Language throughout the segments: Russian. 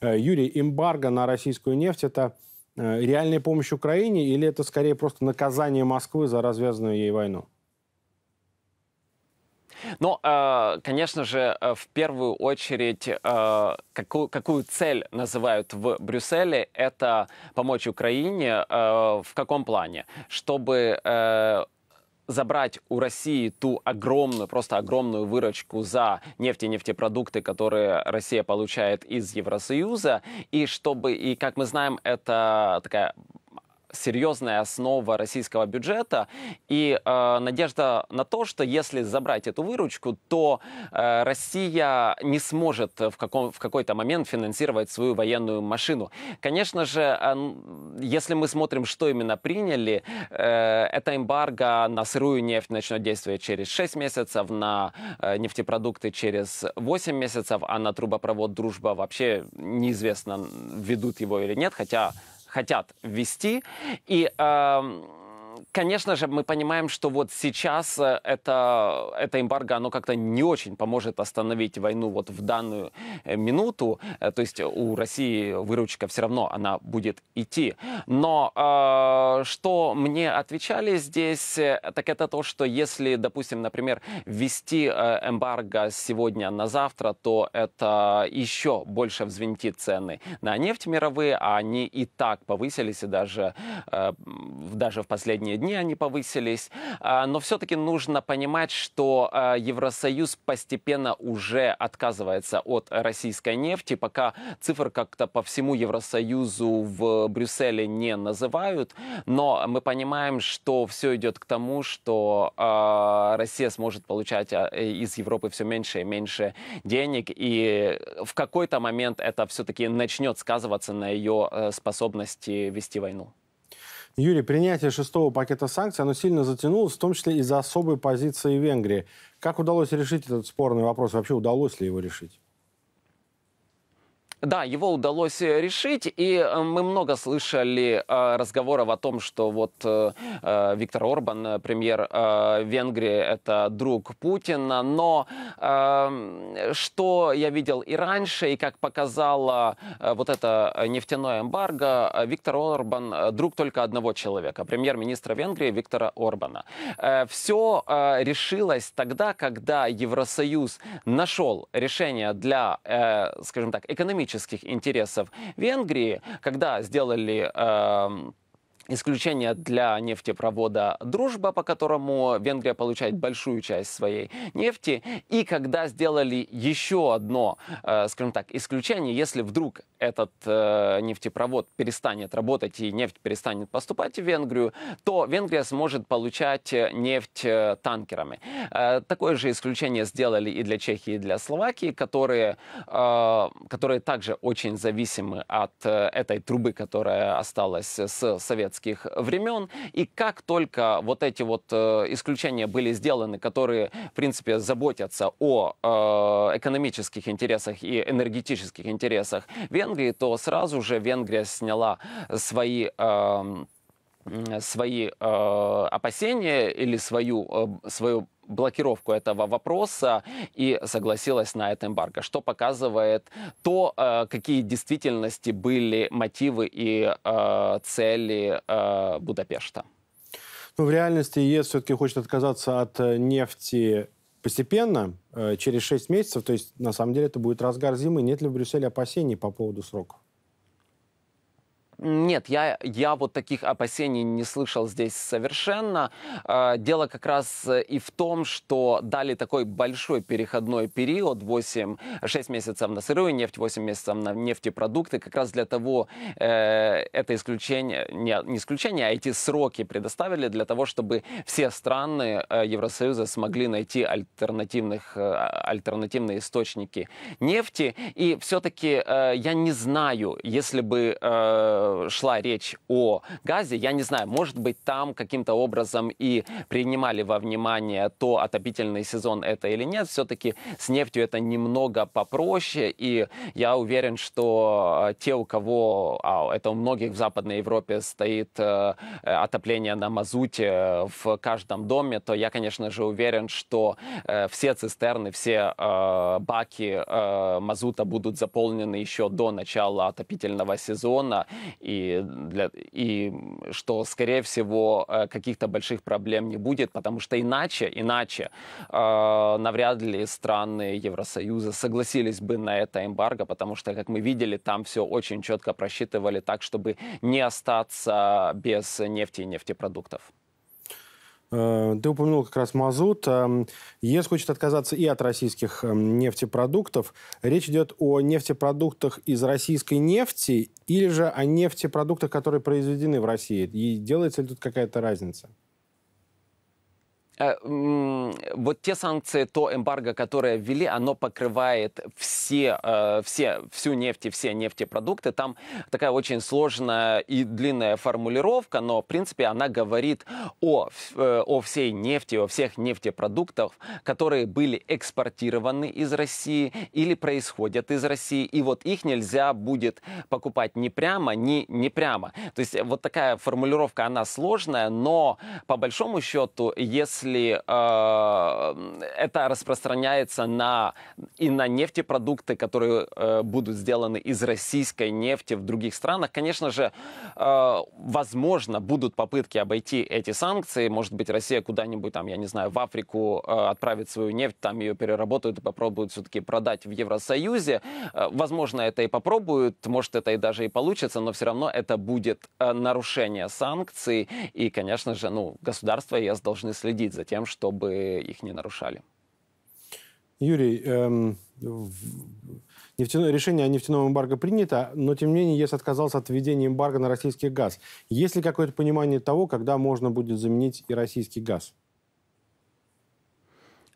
Э, Юрий, эмбарго на российскую нефть – это э, реальная помощь Украине или это скорее просто наказание Москвы за развязанную ей войну? Но, ну, э, конечно же, в первую очередь, какую, какую цель называют в Брюсселе, это помочь Украине в каком плане? Чтобы забрать у России ту огромную, просто огромную выручку за нефть и нефтепродукты, которые Россия получает из Евросоюза, и чтобы, и как мы знаем, это такая серьезная основа российского бюджета и э, надежда на то, что если забрать эту выручку, то э, Россия не сможет в, каком, в какой-то момент финансировать свою военную машину. Конечно же, э, если мы смотрим, что именно приняли, э, это эмбарго на сырую нефть начнет действовать через 6 месяцев, на э, нефтепродукты через 8 месяцев, а на трубопровод «Дружба» вообще неизвестно, ведут его или нет, хотя хотят ввести. И э, конечно же, мы понимаем, что вот сейчас э, это, это эмбарго, оно как-то не очень поможет остановить войну вот в данную э, минуту. Э, то есть у России выручка все равно, она будет идти. Но э, что мне отвечали здесь, так это то, что если, допустим, например, ввести эмбарго сегодня на завтра, то это еще больше взвинтит цены на нефть мировые, а они и так повысились, и даже, э, даже в последние последние дни они повысились. А, но все-таки нужно понимать, что а, Евросоюз постепенно уже отказывается от российской нефти. Пока цифр как-то по всему Евросоюзу в Брюсселе не называют. Но мы понимаем, что все идет к тому, что а, Россия сможет получать из Европы все меньше и меньше денег. И в какой-то момент это все-таки начнет сказываться на ее э, способности вести войну. Юрий, принятие шестого пакета санкций, оно сильно затянулось, в том числе из-за особой позиции Венгрии. Как удалось решить этот спорный вопрос? Вообще удалось ли его решить? Да, его удалось э, решить, и э, мы много слышали э, разговоров о том, что вот Виктор Орбан, премьер Венгрии, это друг Путина, но эм, что я видел и раньше, и как показала вот это нефтяное эмбарго, Виктор Орбан друг только одного человека, премьер-министра Венгрии Виктора Орбана. Все решилось тогда, когда Евросоюз нашел решение для, скажем так, экономического экономических интересов Венгрии, когда сделали... Э, Исключение для нефтепровода «Дружба», по которому Венгрия получает большую часть своей нефти. И когда сделали еще одно, э, скажем так, исключение, если вдруг этот э, нефтепровод перестанет работать и нефть перестанет поступать в Венгрию, то Венгрия сможет получать э, нефть танкерами. такое же исключение сделали и для Чехии, и для Словакии, которые, которые также очень зависимы от этой трубы, которая осталась с Советского советских времен. И как только вот эти вот э, исключения были сделаны, которые, в принципе, заботятся о э, экономических интересах и энергетических интересах Венгрии, то сразу же Венгрия сняла свои... Э, свои э, опасения или свою, э, свою блокировку этого вопроса и согласилась на это эмбарго, что показывает то, э, какие действительности были мотивы и цели Будапешта. Ну, в реальности ЕС все-таки хочет отказаться от нефти постепенно, через 6 месяцев, то есть на самом деле это будет разгар зимы. Нет ли в Брюсселе опасений по поводу сроков? Нет, я, я вот таких опасений не слышал здесь совершенно. Э, дело как раз э, и в том, что дали такой большой переходной период, 8, 6 месяцев на сырую нефть, 8 месяцев на нефтепродукты, как раз для того, э, это исключение, не, не исключение, а эти сроки предоставили для того, чтобы все страны Евросоюза смогли найти альтернативных, альтернативные источники нефти. И все-таки я не знаю, если бы Э, шла речь о газе, я не знаю, может быть, там каким-то образом и принимали во внимание то, отопительный сезон это или нет. Все-таки с нефтью это немного попроще, и я уверен, что э, те, у кого, а это у многих в Западной Европе стоит э, отопление на мазуте э, в каждом доме, то я, конечно же, уверен, что э, все цистерны, все э, баки э, мазута будут заполнены еще до начала отопительного сезона, и, для, и что, скорее всего, э, каких-то больших проблем не будет, потому что иначе, иначе э, навряд ли страны Евросоюза согласились бы на это эмбарго, потому что, как мы видели, там все очень четко просчитывали так, чтобы не остаться без нефти и нефтепродуктов. Э, ты упомянул как раз мазут. Эм, ЕС хочет отказаться и от российских эм, нефтепродуктов. Речь идет о нефтепродуктах из российской нефти или же о нефтепродуктах, которые произведены в России. И делается ли тут какая-то разница? Э, вот те санкции, то эмбарго, которое ввели, оно покрывает все, э, все, всю нефть и все нефтепродукты. Там такая очень сложная и длинная формулировка, но, в принципе, она говорит о, э, о всей нефти, о всех нефтепродуктах, которые были экспортированы из России или происходят из России. И вот их нельзя будет покупать ни прямо, ни не прямо. То есть вот такая формулировка, она сложная, но по большому счету, если если э, это распространяется на, и на нефтепродукты, которые э, будут сделаны из российской нефти в других странах, конечно же, э, возможно, будут попытки обойти эти санкции. Может быть, Россия куда-нибудь, там, я не знаю, в Африку э, отправит свою нефть, там ее переработают и попробуют все-таки продать в Евросоюзе. Э, возможно, это и попробуют, может, это и даже и получится, но все равно это будет э, нарушение санкций. И, конечно же, ну, государство и ЕС должны следить за за тем, чтобы их не нарушали. Юрий, эм, нефтяное, решение о нефтяном эмбарго принято, но тем не менее ЕС отказался от введения эмбарго на российский газ. Есть ли какое-то понимание того, когда можно будет заменить и российский газ?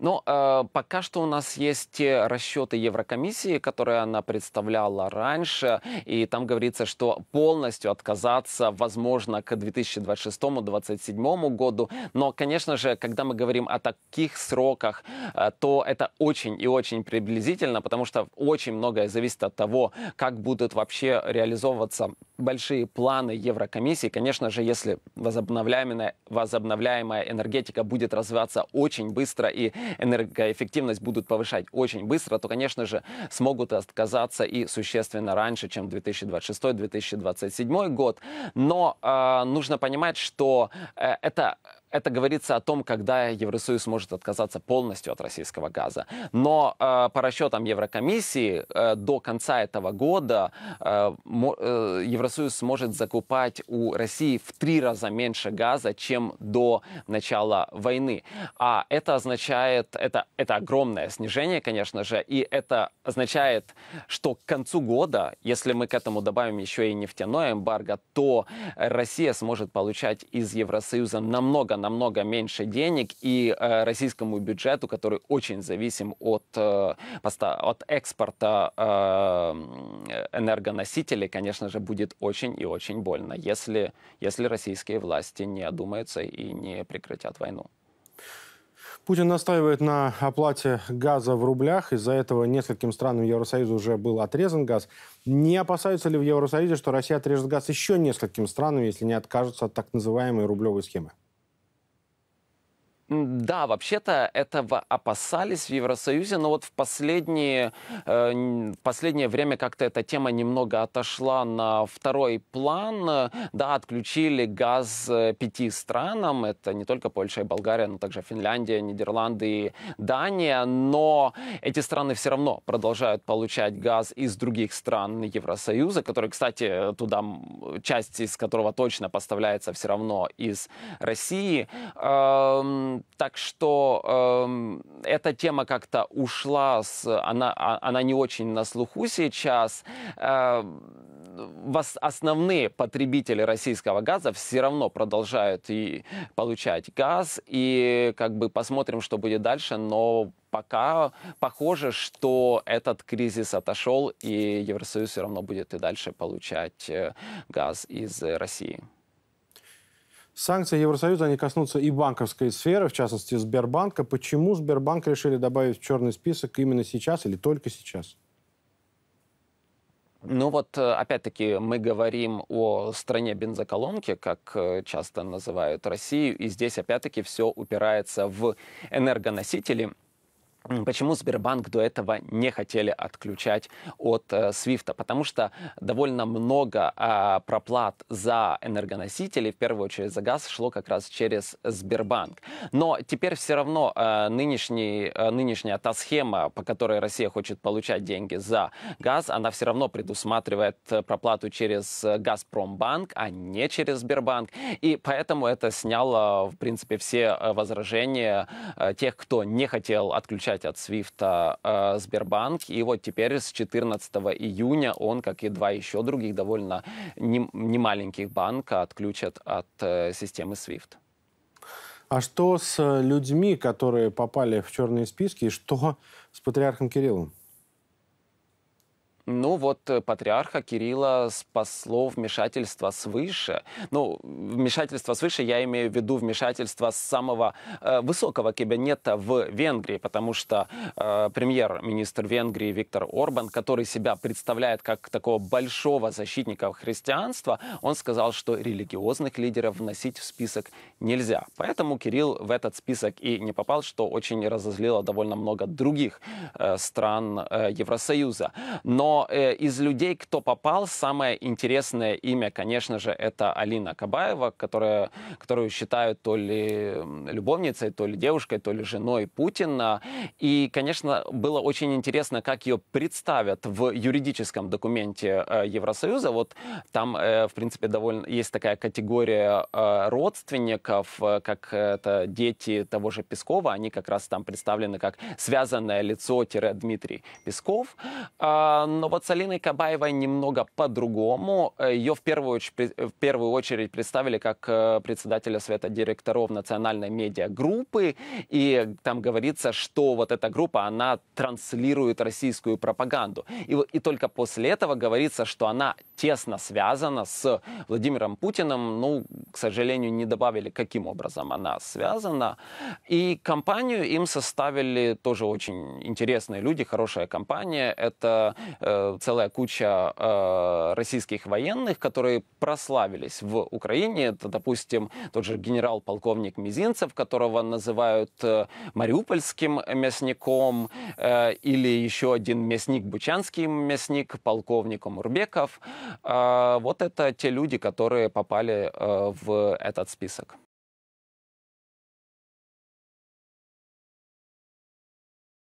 Но ну, э, пока что у нас есть те э, расчеты Еврокомиссии, которые она представляла раньше, и там говорится, что полностью отказаться возможно к 2026-2027 году. Но, конечно же, когда мы говорим о таких сроках, э, то это очень и очень приблизительно, потому что очень многое зависит от того, как будут вообще реализовываться большие планы Еврокомиссии. Конечно же, если возобновляемая, возобновляемая энергетика будет развиваться очень быстро и энергоэффективность будут повышать очень быстро, то, конечно же, смогут отказаться и существенно раньше, чем 2026-2027 год. Но э, нужно понимать, что э, это это говорится о том, когда Евросоюз может отказаться полностью от российского газа. Но э, по расчетам Еврокомиссии э, до конца этого года э, э, Евросоюз сможет закупать у России в три раза меньше газа, чем до начала войны. А это означает, это, это огромное снижение, конечно же, и это означает, что к концу года, если мы к этому добавим еще и нефтяное эмбарго, то Россия сможет получать из Евросоюза намного намного меньше денег и э, российскому бюджету, который очень зависим от, э, от экспорта э, энергоносителей, конечно же, будет очень и очень больно, если, если российские власти не одумаются и не прекратят войну. Путин настаивает на оплате газа в рублях. Из-за этого нескольким странам Евросоюза уже был отрезан газ. Не опасаются ли в Евросоюзе, что Россия отрежет газ еще нескольким странам, если не откажутся от так называемой рублевой схемы? Да, вообще-то этого опасались в Евросоюзе, но вот в последние, э, последнее время как-то эта тема немного отошла на второй план. Да, отключили газ э, пяти странам, это не только Польша и Болгария, но также Финляндия, Нидерланды и Дания, но эти страны все равно продолжают получать газ из других стран Евросоюза, которые, кстати, туда часть из которого точно поставляется все равно из России эм, так что э, эта тема как-то ушла, с, она, а, она не очень на слуху сейчас. Э, основные потребители российского газа все равно продолжают и получать газ, и как бы посмотрим, что будет дальше, но пока похоже, что этот кризис отошел, и Евросоюз все равно будет и дальше получать э, газ из России. Санкции Евросоюза, не коснутся и банковской сферы, в частности Сбербанка. Почему Сбербанк решили добавить в черный список именно сейчас или только сейчас? Ну вот, э, опять-таки, мы говорим о стране бензоколонки, как э, часто называют Россию, и здесь, опять-таки, все упирается в энергоносители – Почему Сбербанк до этого не хотели отключать от э, SWIFT? Потому что довольно много а, проплат за энергоносители, в первую очередь за газ, шло как раз через Сбербанк. Но теперь все равно э, нынешний, э, нынешняя та схема, по которой Россия хочет получать деньги за газ, она все равно предусматривает э, проплату через Газпромбанк, а не через Сбербанк. И поэтому это сняло, в принципе, все возражения тех, кто не хотел отключать получать от Свифта э, Сбербанк. И вот теперь с 14 июня он, как и два еще других довольно немаленьких не банка, отключат от э, системы Свифт. А что с людьми, которые попали в черные списки, и что с патриархом Кириллом? Ну вот э, патриарха Кирилла спасло вмешательство свыше. Ну, вмешательство свыше, я имею в виду вмешательство самого э, высокого кабинета в Венгрии, потому что э, премьер-министр Венгрии Виктор Орбан, который себя представляет как такого большого защитника христианства, он сказал, что религиозных лидеров вносить в список нельзя. Поэтому Кирилл в этот список и не попал, что очень разозлило довольно много других э, стран э, Евросоюза. Но э, из людей, кто попал, самое интересное имя, конечно же, это Алина Кабаева, которая, которую считают то ли любовницей, то ли девушкой, то ли женой Путина. И, конечно, было очень интересно, как ее представят в юридическом документе э, Евросоюза. Вот там, э, в принципе, довольно есть такая категория э, родственников, э, как это дети того же Пескова, они как раз там представлены как связанное лицо-Дмитрий Песков. А, но вот с Алиной Кабаевой немного по-другому. Э, Ее в первую, очередь, в первую очередь представили как э, председателя Совета директоров национальной медиагруппы. И там говорится, что вот эта группа, она транслирует российскую пропаганду. И, и только после этого говорится, что она тесно связана с Владимиром Путиным. Ну, к сожалению, не добавили, каким образом она связана. И компанию им составили тоже очень интересные люди, хорошая компания. Это э, э, целая куча э, российских военных, которые прославились в Украине. Это, допустим, тот же генерал-полковник Мизинцев, которого называют э, мариупольским мясником, э, или еще один мясник, бучанский мясник, полковником Умурбеков. Э, вот это те люди, которые попали э, в этот список.